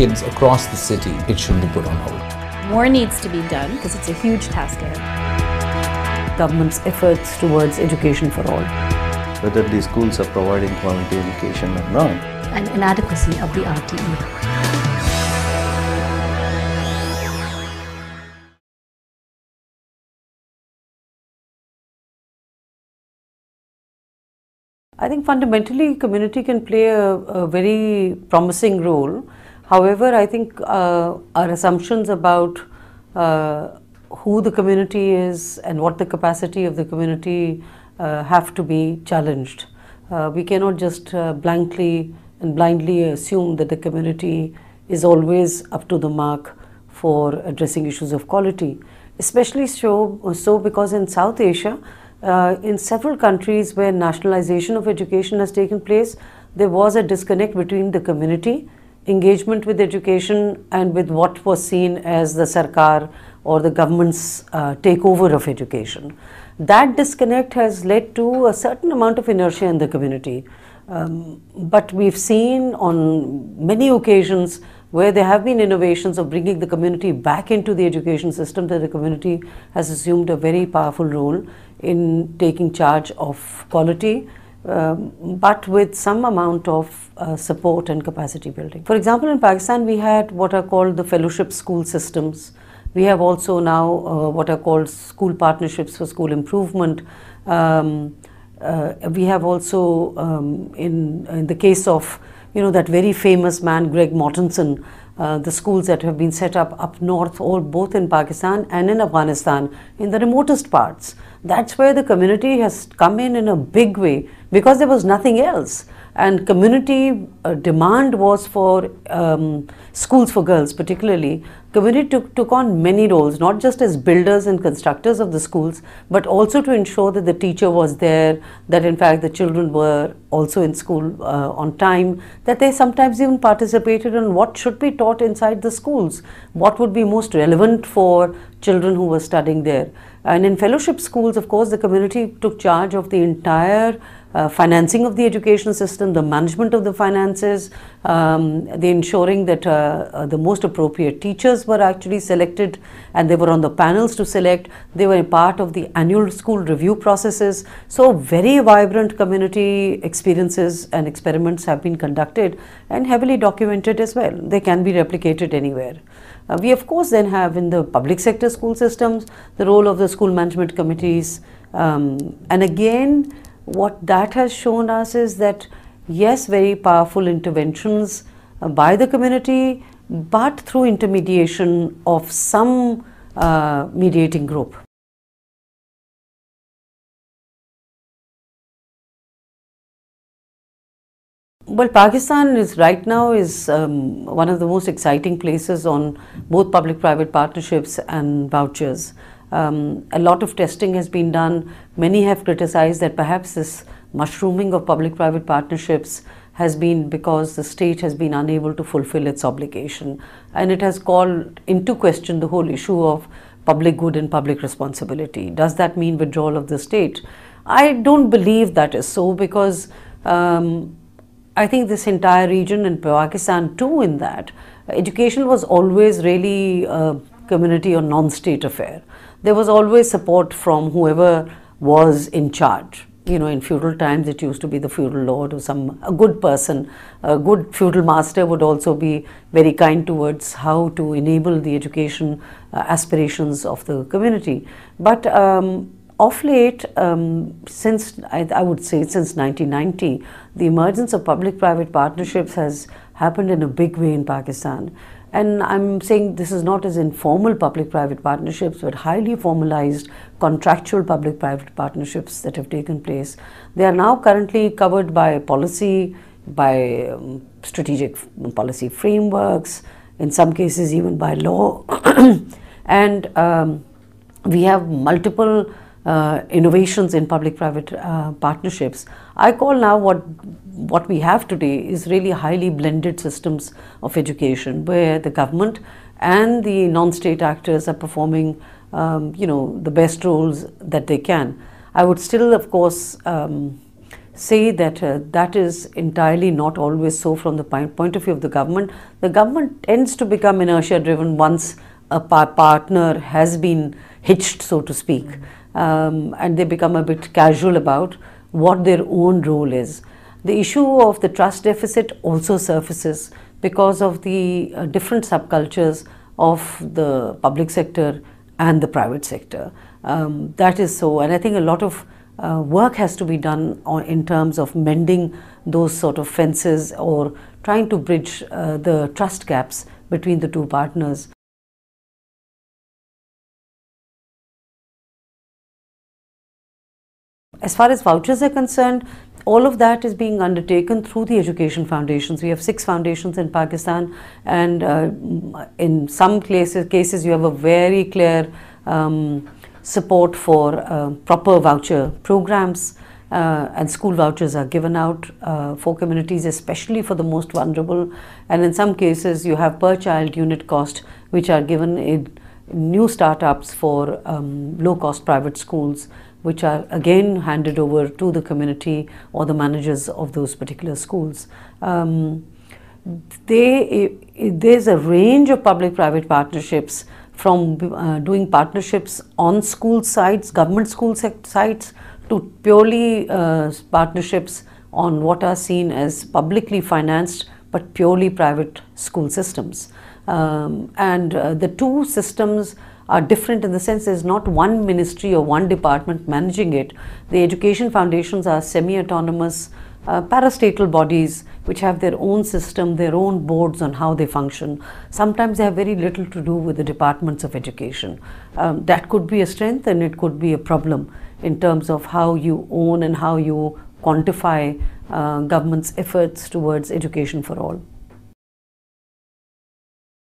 kids across the city, it should be put on hold. More needs to be done because it's a huge task ahead. Government's efforts towards education for all. Whether these schools are providing quality education or not. An inadequacy of the RTE. I think fundamentally community can play a, a very promising role However, I think uh, our assumptions about uh, who the community is and what the capacity of the community uh, have to be challenged. Uh, we cannot just uh, blankly and blindly assume that the community is always up to the mark for addressing issues of quality, especially so, so because in South Asia, uh, in several countries where nationalization of education has taken place, there was a disconnect between the community engagement with education and with what was seen as the sarkar or the government's uh, takeover of education. That disconnect has led to a certain amount of inertia in the community. Um, but we've seen on many occasions where there have been innovations of bringing the community back into the education system that the community has assumed a very powerful role in taking charge of quality um, but with some amount of uh, support and capacity building. For example, in Pakistan, we had what are called the fellowship school systems. We have also now uh, what are called school partnerships for school improvement. Um, uh, we have also, um, in, in the case of you know that very famous man Greg Mortensen, uh, the schools that have been set up up north, all both in Pakistan and in Afghanistan, in the remotest parts. That's where the community has come in in a big way because there was nothing else. And community uh, demand was for um, schools for girls, particularly. Community took, took on many roles, not just as builders and constructors of the schools, but also to ensure that the teacher was there, that in fact the children were also in school uh, on time, that they sometimes even participated in what should be taught inside the schools, what would be most relevant for children who were studying there. Uh, and in fellowship schools, of course, the community took charge of the entire uh, financing of the education system, the management of the finances, um, the ensuring that uh, uh the most appropriate teachers were actually selected and they were on the panels to select. They were part of the annual school review processes. So very vibrant community experiences and experiments have been conducted and heavily documented as well. They can be replicated anywhere. Uh, we of course then have in the public sector school systems the role of the school management committees um, and again what that has shown us is that yes very powerful interventions uh, by the community but through intermediation of some uh, mediating group. Well, Pakistan is right now is um, one of the most exciting places on both public-private partnerships and vouchers. Um, a lot of testing has been done. Many have criticized that perhaps this mushrooming of public-private partnerships has been because the state has been unable to fulfill its obligation. And it has called into question the whole issue of public good and public responsibility. Does that mean withdrawal of the state? I don't believe that is so because um, I think this entire region and Pakistan too in that education was always really a community or non-state affair. There was always support from whoever was in charge. You know, in feudal times, it used to be the feudal lord or some a good person. A good feudal master would also be very kind towards how to enable the education uh, aspirations of the community. But um, of late, um, since I, I, would say since 1990, the emergence of public-private partnerships has happened in a big way in Pakistan. And I'm saying this is not as informal public-private partnerships, but highly formalized contractual public-private partnerships that have taken place. They are now currently covered by policy, by um, strategic policy frameworks, in some cases even by law. and um, we have multiple uh, innovations in public-private uh, partnerships. I call now what what we have today is really highly blended systems of education, where the government and the non-state actors are performing, um, you know, the best roles that they can. I would still, of course. Um, say that uh, that is entirely not always so from the point of view of the government. The government tends to become inertia driven once a par partner has been hitched, so to speak. Mm -hmm um, and they become a bit casual about what their own role is. The issue of the trust deficit also surfaces because of the uh, different subcultures of the public sector and the private sector. Um, that is so, and I think a lot of uh, work has to be done on, in terms of mending those sort of fences or trying to bridge uh, the trust gaps between the two partners. As far as vouchers are concerned, all of that is being undertaken through the education foundations. We have six foundations in Pakistan, and uh, in some places, cases, you have a very clear um, support for uh, proper voucher programs. Uh, and school vouchers are given out uh, for communities, especially for the most vulnerable. And in some cases, you have per child unit cost, which are given in new startups for um, low cost private schools which are again handed over to the community or the managers of those particular schools. Um, they, there's a range of public-private partnerships from uh, doing partnerships on school sites, government school sites, to purely uh, partnerships on what are seen as publicly financed but purely private school systems. Um, and uh, the two systems are different in the sense there's not one ministry or one department managing it. The education foundations are semi-autonomous uh, parastatal bodies which have their own system, their own boards on how they function. Sometimes they have very little to do with the departments of education. Um, that could be a strength and it could be a problem in terms of how you own and how you quantify uh, government's efforts towards education for all.